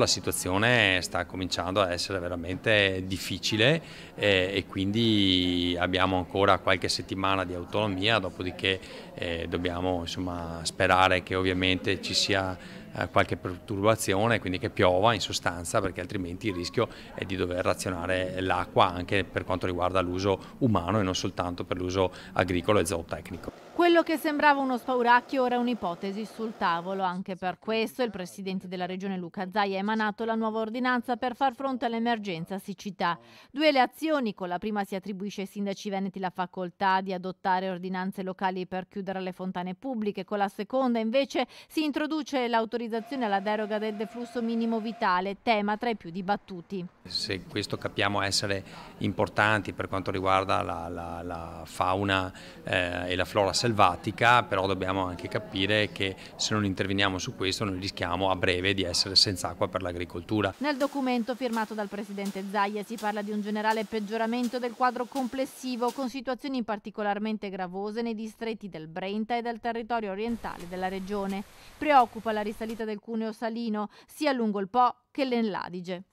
La situazione sta cominciando a essere veramente difficile eh, e quindi abbiamo ancora qualche settimana di autonomia, dopodiché eh, dobbiamo insomma, sperare che ovviamente ci sia eh, qualche perturbazione, quindi che piova in sostanza, perché altrimenti il rischio è di dover razionare l'acqua anche per quanto riguarda l'uso umano e non soltanto per l'uso agricolo e zootecnico. Quello che sembrava uno spauracchio ora è un'ipotesi sul tavolo. Anche per questo il presidente della regione Luca Zai ha emanato la nuova ordinanza per far fronte all'emergenza siccità. Due le azioni, con la prima si attribuisce ai sindaci veneti la facoltà di adottare ordinanze locali per chiudere le fontane pubbliche, con la seconda invece si introduce l'autorizzazione l'autorizzazione alla deroga del deflusso minimo vitale, tema tra i più dibattuti. Se questo capiamo essere importanti per quanto riguarda la, la, la fauna eh, e la flora selvatica, però dobbiamo anche capire che se non interveniamo su questo noi rischiamo a breve di essere senza acqua per l'agricoltura. Nel documento firmato dal presidente Zaia si parla di un generale peggioramento del quadro complessivo con situazioni particolarmente gravose nei distretti del Brenta e del territorio orientale della regione. Preoccupa la risalita salita del cuneo salino, sia lungo il Po che l'Enladige.